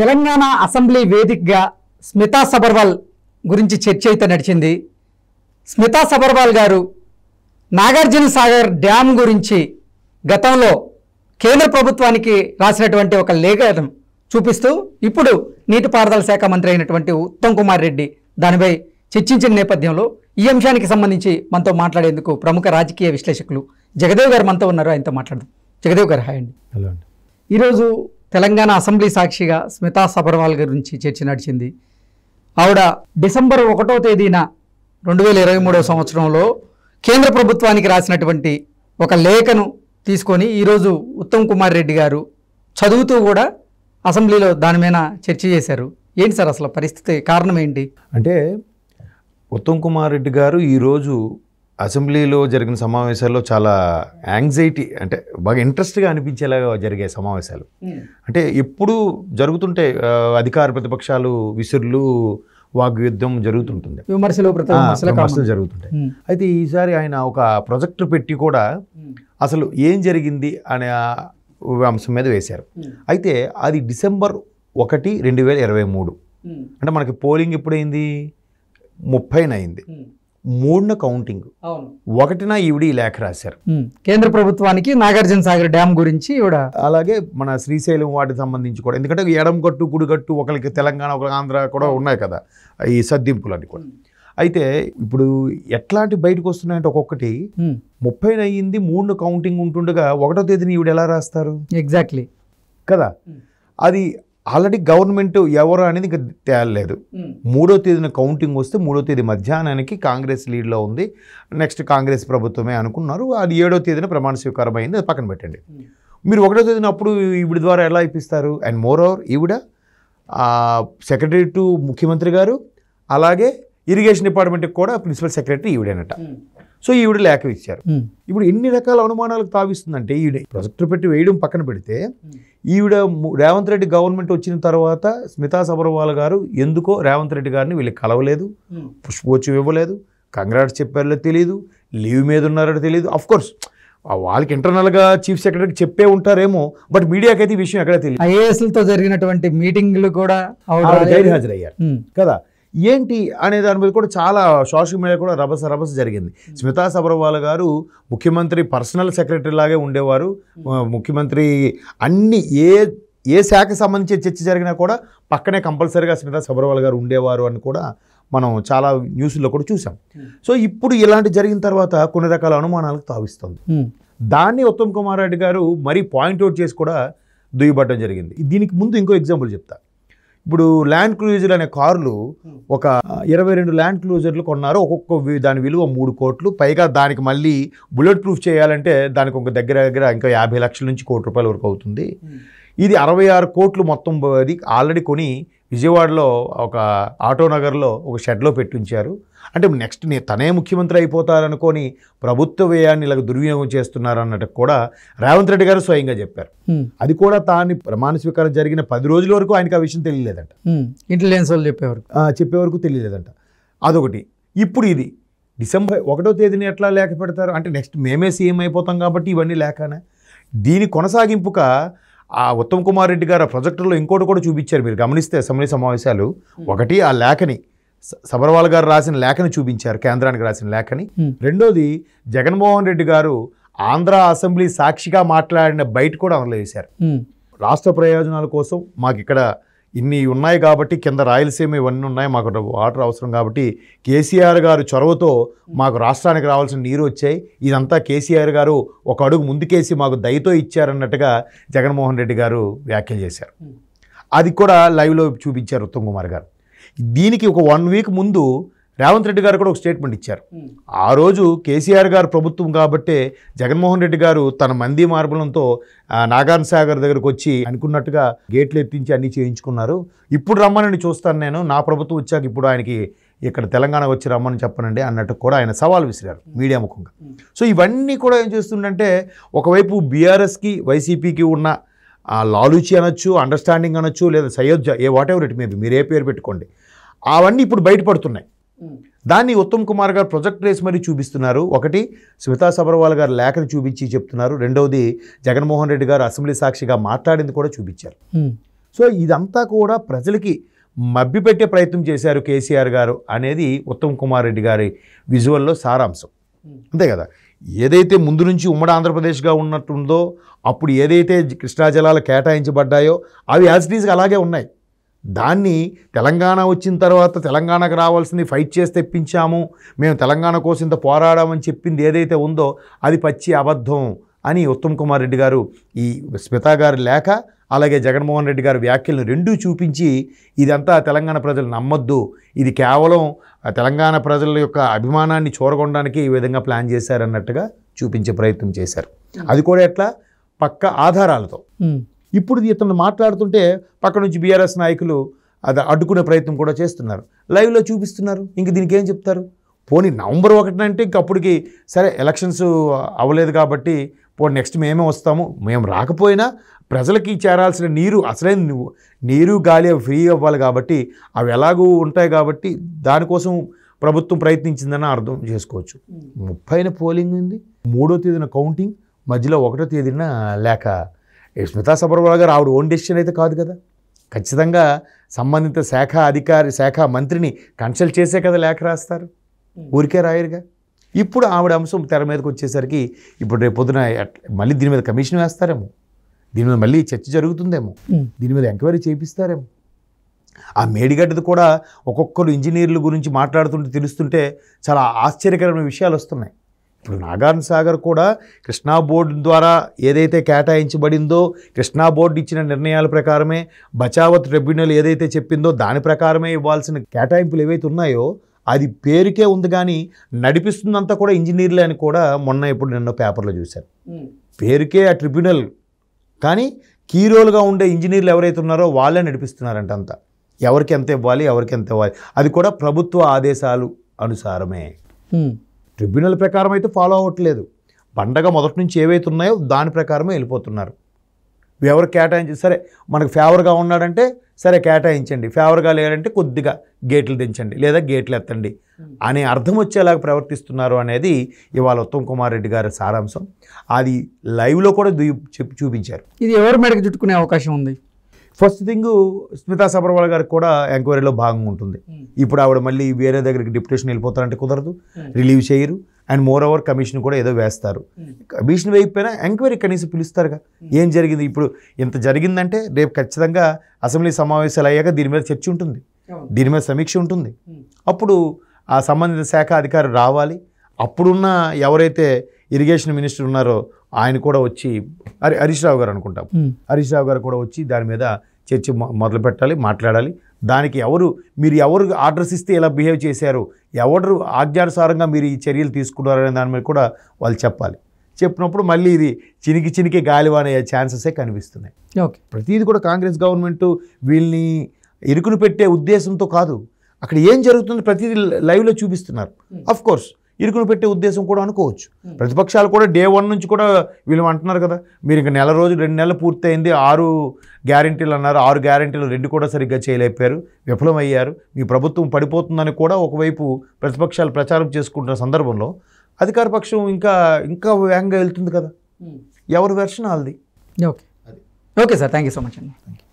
Telangana assembly వేదికగా స్మితా సబర్వాల్ గురించి చర్చ అయితే నడిచింది స్మితా సబర్వాల్ గారు నాగార్జున సాగర్ డ్యామ్ గురించి గతంలో కేంద్ర ప్రభుత్వానికి రాసినటువంటి ఒక లేఖం చూపిస్తూ ఇప్పుడు నీటిపారుదల శాఖ మంత్రి అయినటువంటి ఉత్తమ్ కుమార్ రెడ్డి దానిపై చర్చించిన నేపథ్యంలో ఈ అంశానికి సంబంధించి మనతో మాట్లాడేందుకు ప్రముఖ రాజకీయ విశ్లేషకులు జగదేవ్ గారు మనతో ఉన్నారు ఆయనతో మాట్లాడదాం జగదేవ్ గారు హాయ్ అండి హలో అండి ఈరోజు తెలంగాణ అసెంబ్లీ సాక్షిగా స్మితా సబర్వాల్ గురించి చర్చ నడిచింది ఆవిడ డిసెంబర్ ఒకటో తేదీన రెండు వేల ఇరవై మూడవ సంవత్సరంలో కేంద్ర ప్రభుత్వానికి రాసినటువంటి ఒక లేఖను తీసుకొని ఈరోజు ఉత్తమ్ కుమార్ రెడ్డి గారు చదువుతూ కూడా అసెంబ్లీలో దాని మీద చర్చ చేశారు ఏంటి సార్ అసలు పరిస్థితి కారణం ఏంటి అంటే ఉత్తమ్ కుమార్ రెడ్డి గారు ఈరోజు అసెంబ్లీలో జరిగిన సమావేశాల్లో చాలా యాంగ్జైటీ అంటే బాగా ఇంట్రెస్ట్గా అనిపించేలాగా జరిగే సమావేశాలు hmm. అంటే ఎప్పుడు జరుగుతుంటే అధికార ప్రతిపక్షాలు విసురులు వాగ్యుద్ధం జరుగుతుంటుంది విమర్శలు విమర్శలు జరుగుతుంటాయి hmm. అయితే ఈసారి ఆయన ఒక ప్రొజెక్ట్ పెట్టి కూడా hmm. అసలు ఏం జరిగింది అనే అంశం మీద వేశారు అయితే అది డిసెంబర్ ఒకటి రెండు వేల ఇరవై మూడు అంటే మనకి పోలింగ్ ఎప్పుడైంది ముప్పైన అయింది మూడున కౌంటింగ్ ఒకటిన ఈవిడ లేఖ రాశారు కేంద్ర ప్రభుత్వానికి నాగార్జున సాగర్ డ్యామ్ గురించి ఈవిడ అలాగే మన శ్రీశైలం వాటికి సంబంధించి కూడా ఎందుకంటే ఎడం కట్టు కుడి కట్టు ఒకరికి తెలంగాణ ఒకరికి ఆంధ్ర కూడా ఉన్నాయి కదా ఈ సద్దింపులన్నీ కూడా అయితే ఇప్పుడు ఎట్లాంటి బయటకు వస్తున్నాయంటే ఒక్కొక్కటి ముప్పై అయ్యింది మూడు కౌంటింగ్ ఉంటుండగా ఒకటో తేదీని ఈవిడ ఎలా రాస్తారు ఎగ్జాక్ట్లీ కదా అది ఆల్రెడీ గవర్నమెంట్ ఎవరు అనేది ఇంకా తేలలేదు మూడో తేదీన కౌంటింగ్ వస్తే మూడో తేదీ మధ్యాహ్నానికి కాంగ్రెస్ లీడ్లో ఉంది నెక్స్ట్ కాంగ్రెస్ ప్రభుత్వమే అనుకున్నారు అది ఏడో తేదీన ప్రమాణ స్వీకారం అయింది అది పక్కన పెట్టండి మీరు ఒకటో తేదీన అప్పుడు ఈవిడ ద్వారా ఎలా ఇప్పిస్తారు and moreover secretary to ముఖ్యమంత్రి గారు అలాగే ఇరిగేషన్ డిపార్ట్మెంట్కి కూడా ప్రిన్సిపల్ సెక్రటరీ ఈవిడేనట సో ఈవిడ లేఖ ఇచ్చారు ఇప్పుడు ఎన్ని రకాల అనుమానాలకు తావిస్తుందంటే ఈవిడ ప్రొజెక్టర్ పెట్టి వేయడం పక్కన పెడితే ఈవిడ రేవంత్ రెడ్డి గవర్నమెంట్ వచ్చిన తర్వాత స్మితా సబర్వాల్ గారు ఎందుకో రేవంత్ రెడ్డి గారిని వీళ్ళకి కలవలేదు పుష్పోచ్చు ఇవ్వలేదు కంగ్రాట్స్ చెప్పారో తెలియదు లీవ్ మీద ఉన్నారో తెలియదు అఫ్ కోర్స్ వాళ్ళకి ఇంటర్నల్గా చీఫ్ సెక్రటరీకి చెప్పే ఉంటారేమో బట్ మీడియాకి అయితే ఈ విషయం ఎక్కడ తెలియదు ఐఏఎస్లతో జరిగినటువంటి మీటింగ్లు కూడా గైర్ హాజరయ్యారు కదా ఏంటి అనే దాని మీద కూడా చాలా సోషల్ మీడియా కూడా రభస రభస జరిగింది స్మితా సబర్వాల్ గారు ముఖ్యమంత్రి పర్సనల్ సెక్రటరీ లాగే ఉండేవారు ముఖ్యమంత్రి అన్ని ఏ ఏ శాఖ సంబంధించి చర్చ జరిగినా కూడా పక్కనే కంపల్సరీగా స్మితా సబర్వాల్ గారు ఉండేవారు అని కూడా మనం చాలా న్యూస్లో కూడా చూసాం సో ఇప్పుడు ఇలాంటి జరిగిన తర్వాత కొన్ని రకాల అనుమానాలకు తావిస్తుంది దాన్ని ఉత్తమ్ కుమార్ రెడ్డి గారు మరీ పాయింట్అవుట్ చేసి కూడా దుయ్యబట్టడం జరిగింది దీనికి ముందు ఇంకో ఎగ్జాంపుల్ చెప్తా ఇప్పుడు ల్యాండ్ క్లూజర్ అనే కార్లు ఒక ఇరవై రెండు ల్యాండ్ క్లూజర్లు కొన్నారు ఒక్కొక్క దాని విలువ మూడు కోట్లు పైగా దానికి మళ్ళీ బుల్లెట్ ప్రూఫ్ చేయాలంటే దానికి ఒక దగ్గర దగ్గర ఇంకా యాభై లక్షల నుంచి కోటి రూపాయల వరకు అవుతుంది ఇది అరవై ఆరు కోట్లు మొత్తం అది ఆల్రెడీ కొని విజయవాడలో ఒక ఆటోనగర్లో ఒక షెడ్లో పెట్టించారు అంటే నెక్స్ట్ నే తనే ముఖ్యమంత్రి అయిపోతారనుకొని ప్రభుత్వ వ్యయాన్ని ఇలా దుర్వినియోగం చేస్తున్నారన్నట్టు కూడా రేవంత్ రెడ్డి గారు స్వయంగా చెప్పారు అది కూడా తాను ప్రమాణ స్వీకారం జరిగిన పది రోజుల వరకు ఆయనకు ఆ విషయం తెలియలేదంట ఇంటెలిజెన్స్ వాళ్ళు చెప్పేవారు చెప్పే వరకు తెలియలేదంట అదొకటి ఇప్పుడు ఇది డిసెంబర్ ఒకటో తేదీని ఎట్లా లేఖ పెడతారు అంటే నెక్స్ట్ మేమే సీఎం అయిపోతాం కాబట్టి ఇవన్నీ లేఖనే దీని కొనసాగింపుగా ఆ ఉత్తమ్ కుమార్ రెడ్డి గారు ప్రాజెక్టులో ఇంకోటి కూడా చూపించారు మీరు గమనిస్తే అసెంబ్లీ సమావేశాలు ఒకటి ఆ లేఖని సబర్వాల్ గారు రాసిన లేఖని చూపించారు కేంద్రానికి రాసిన లేఖని రెండోది జగన్మోహన్ రెడ్డి గారు ఆంధ్ర అసెంబ్లీ సాక్షిగా మాట్లాడిన బయట కూడా అమలు చేశారు రాష్ట్ర ప్రయోజనాల కోసం మాకు ఇక్కడ ఇన్ని ఉన్నాయి కాబట్టి కింద రాయలసీమ ఇవన్నీ ఉన్నాయి మాకు వాటర్ అవసరం కాబట్టి కేసీఆర్ గారు చొరవతో మాకు రాష్ట్రానికి రావాల్సిన నీరు వచ్చాయి ఇదంతా కేసీఆర్ గారు ఒక అడుగు ముందుకేసి మాకు దయతో ఇచ్చారన్నట్టుగా జగన్మోహన్ రెడ్డి గారు వ్యాఖ్యలు చేశారు అది కూడా లైవ్లో చూపించారు ఉత్తమ్ కుమార్ గారు దీనికి ఒక వన్ వీక్ ముందు రేవంత్ రెడ్డి గారు కూడా ఒక స్టేట్మెంట్ ఇచ్చారు ఆ రోజు కేసీఆర్ గారు ప్రభుత్వం కాబట్టే జగన్మోహన్ రెడ్డి గారు తన మంది మార్పులంతో నాగార్జున సాగర్ దగ్గరకు వచ్చి అనుకున్నట్టుగా గేట్లు ఎత్తించి అన్నీ చేయించుకున్నారు ఇప్పుడు రమ్మనని చూస్తాను నేను నా ప్రభుత్వం వచ్చాక ఇప్పుడు ఆయనకి ఇక్కడ తెలంగాణ వచ్చి రమ్మని చెప్పనండి అన్నట్టు కూడా ఆయన సవాల్ విసిరారు మీడియా ముఖంగా సో ఇవన్నీ కూడా ఏం చేస్తుందంటే ఒకవైపు బీఆర్ఎస్కి వైసీపీకి ఉన్న లాలూచి అనొచ్చు అండర్స్టాండింగ్ అనొచ్చు లేదా సయోధ్య a whatever it may be మీరు ఏ పేరు పెట్టుకోండి అవన్నీ ఇప్పుడు బయటపడుతున్నాయి దాన్ని ఉత్తమ్ కుమార్ గారు ప్రొజెక్ట్ రేస్ మరీ చూపిస్తున్నారు ఒకటి స్మితా సబర్వాల్ గారు లేఖను చూపించి చెప్తున్నారు రెండవది జగన్మోహన్ రెడ్డి గారు అసెంబ్లీ సాక్షిగా మాట్లాడింది కూడా చూపించారు సో ఇదంతా కూడా ప్రజలకి మభ్యపెట్టే ప్రయత్నం చేశారు కేసీఆర్ గారు అనేది ఉత్తమ్ కుమార్ రెడ్డి గారి విజువల్లో సారాంశం అంతే కదా ఏదైతే ముందు నుంచి ఉమ్మడి ఆంధ్రప్రదేశ్గా ఉన్నట్టుందో అప్పుడు ఏదైతే కృష్ణా జలాలు కేటాయించబడ్డాయో అవి యాజిటీస్గా అలాగే ఉన్నాయి దాన్ని తెలంగాణ వచ్చిన తర్వాత తెలంగాణకు రావాల్సింది ఫైట్ చేసి తెప్పించాము మేము తెలంగాణ కోసం ఇంత పోరాడామని చెప్పింది ఏదైతే ఉందో అది పచ్చి అబద్ధం అని ఉత్తమ్ కుమార్ రెడ్డి గారు ఈ స్మితా గారు లేఖ అలాగే జగన్మోహన్ రెడ్డి గారి వ్యాఖ్యలను రెండూ చూపించి ఇదంతా తెలంగాణ ప్రజలు నమ్మొద్దు ఇది కేవలం తెలంగాణ ప్రజల యొక్క అభిమానాన్ని చూరగొనడానికి ఈ విధంగా ప్లాన్ చేశారన్నట్టుగా చూపించే ప్రయత్నం చేశారు అది కూడా ఎట్లా పక్క ఆధారాలతో ఇప్పుడు ఇతను మాట్లాడుతుంటే పక్క నుంచి బీఆర్ఎస్ నాయకులు అది అడ్డుకునే ప్రయత్నం కూడా చేస్తున్నారు లైవ్లో చూపిస్తున్నారు ఇంక దీనికి ఏం చెప్తారు పోనీ నవంబర్ ఒకటి అంటే ఇంక అప్పటికి సరే ఎలక్షన్స్ అవ్వలేదు కాబట్టి పోనీ నెక్స్ట్ మేమే వస్తాము మేము రాకపోయినా ప్రజలకి చేరాల్సిన నీరు అసలైన నువ్వు నీరు గాలి ఫ్రీ అవ్వాలి కాబట్టి అవి ఎలాగూ ఉంటాయి కాబట్టి దానికోసం ప్రభుత్వం ప్రయత్నించిందని అర్థం చేసుకోవచ్చు hmm. ముప్పైన పోలింగ్ ఉంది మూడో తేదీన కౌంటింగ్ మధ్యలో ఒకటో తేదీన లేక స్మితా సబర్వాల్ గారు ఆవిడ ఓన్ డెసిషన్ అయితే కాదు కదా ఖచ్చితంగా సంబంధిత శాఖ అధికారి శాఖ మంత్రిని కన్సల్ట్ చేసే కదా లేఖ రాస్తారు ఊరికే రాయరుగా ఇప్పుడు ఆవిడ అంశం తెర మీదకి వచ్చేసరికి ఇప్పుడు రేపు పొద్దున మళ్ళీ దీని మీద కమిషన్ వేస్తారేమో దీని మీద మళ్ళీ చర్చ జరుగుతుందేమో దీని మీద ఎంక్వైరీ చేపిస్తారేమో ఆ మేడిగడ్డది కూడా ఒక్కొక్కరు ఇంజనీర్ల గురించి మాట్లాడుతుంటే తెలుస్తుంటే చాలా ఆశ్చర్యకరమైన విషయాలు వస్తున్నాయి ఇప్పుడు నాగార్జున సాగర్ కూడా కృష్ణా బోర్డు ద్వారా ఏదైతే కేటాయించబడిందో కృష్ణా బోర్డు ఇచ్చిన నిర్ణయాల ప్రకారమే బచావత్ ట్రిబ్యునల్ ఏదైతే చెప్పిందో దాని ప్రకారమే ఇవ్వాల్సిన కేటాయింపులు ఏవైతే ఉన్నాయో అది పేరుకే ఉంది కానీ నడిపిస్తుందంతా కూడా ఇంజనీర్లే అని కూడా మొన్న ఇప్పుడు నిన్న పేపర్లో చూశాను పేరుకే ఆ ట్రిబ్యునల్ కానీ కీరోలుగా ఉండే ఇంజనీర్లు ఎవరైతే ఉన్నారో వాళ్ళే నడిపిస్తున్నారంట అంతా ఎవరికి ఎంత ఇవ్వాలి ఎవరికి ఎంత ఇవ్వాలి అది కూడా ప్రభుత్వ ఆదేశాలు అనుసారమే ట్రిబ్యునల్ ప్రకారం అయితే ఫాలో అవ్వట్లేదు పండగ మొదటి నుంచి ఏవైతే ఉన్నాయో దాని ప్రకారమే వెళ్ళిపోతున్నారు ఎవరు కేటాయించి సరే మనకు ఫేవర్గా ఉన్నాడంటే సరే కేటాయించండి ఫేవర్గా లేడంటే కొద్దిగా గేట్లు దించండి లేదా గేట్లు ఎత్తండి అనే అర్థం వచ్చేలాగా ప్రవర్తిస్తున్నారు అనేది ఇవాళ ఉత్తమ్ కుమార్ రెడ్డి గారి సారాంశం అది లైవ్లో కూడా చూపించారు ఇది ఎవరు మెడకు చుట్టుకునే అవకాశం ఉంది ఫస్ట్ థింగ్ స్మితా సబర్వాల్ గారికి కూడా ఎంక్వైరీలో భాగంగా ఉంటుంది hmm. ఇప్పుడు ఆవిడ మళ్ళీ వేరే దగ్గరికి డిప్యూటేషన్ వెళ్ళిపోతారంటే కుదరదు రిలీవ్ hmm. చేయరు అండ్ మోర్ ఓవర్ కమిషన్ కూడా ఏదో వేస్తారు కమిషన్ hmm. వేయకపోయినా ఎంక్వైరీ కనీసం పిలుస్తారుగా ఏం జరిగింది ఇప్పుడు ఇంత జరిగిందంటే రేపు ఖచ్చితంగా అసెంబ్లీ సమావేశాలు అయ్యాక దీని మీద చర్చ ఉంటుంది దీని మీద సమీక్ష ఉంటుంది అప్పుడు ఆ సంబంధిత శాఖ అధికారులు రావాలి అప్పుడున్న ఎవరైతే ఇరిగేషన్ మినిస్టర్ ఉన్నారో ఆయన కూడా వచ్చి హరి హరీష్ రావు గారు అనుకుంటాం హరీష్ రావు గారు కూడా వచ్చి దాని మీద చర్చ మొదలు పెట్టాలి మాట్లాడాలి దానికి ఎవరు మీరు ఎవరు ఆర్డర్స్ ఇస్తే ఇలా బిహేవ్ చేశారు ఎవరు ఆజ్ఞానుసారంగా మీరు ఈ చర్యలు తీసుకున్నారు అనే దాని మీద కూడా వాళ్ళు చెప్పాలి చెప్పినప్పుడు మళ్ళీ ఇది చినికి చినికి గాలివానయ్యే ఛాన్సెసే కనిపిస్తున్నాయి ఓకే ప్రతిదీ కూడా కాంగ్రెస్ గవర్నమెంట్ వీళ్ళని ఇరుకును పెట్టే ఉద్దేశంతో కాదు అక్కడ ఏం జరుగుతుందో ప్రతిదీ లైవ్లో చూపిస్తున్నారు అఫ్ కోర్స్ ఇరుకును పెట్టే ఉద్దేశం కూడా అనుకోవచ్చు hmm. ప్రతిపక్షాలు కూడా డే వన్ నుంచి కూడా వీళ్ళు అంటున్నారు కదా మీరు ఇంకా నెల రోజులు రెండు నెలలు పూర్తయింది ఆరు గ్యారంటీలు అన్నారు ఆరు గ్యారంటీలు రెండు కూడా సరిగ్గా చేయలేపారు విఫలమయ్యారు మీ ప్రభుత్వం పడిపోతుందని కూడా ఒకవైపు ప్రతిపక్షాలు ప్రచారం చేసుకుంటున్న సందర్భంలో అధికార పక్షం ఇంకా ఇంకా వేగంగా వెళ్తుంది కదా hmm. ఎవరి వెర్షన్ ఆల్ది okay okay sir thank you so much అండి థ్యాంక్ యూ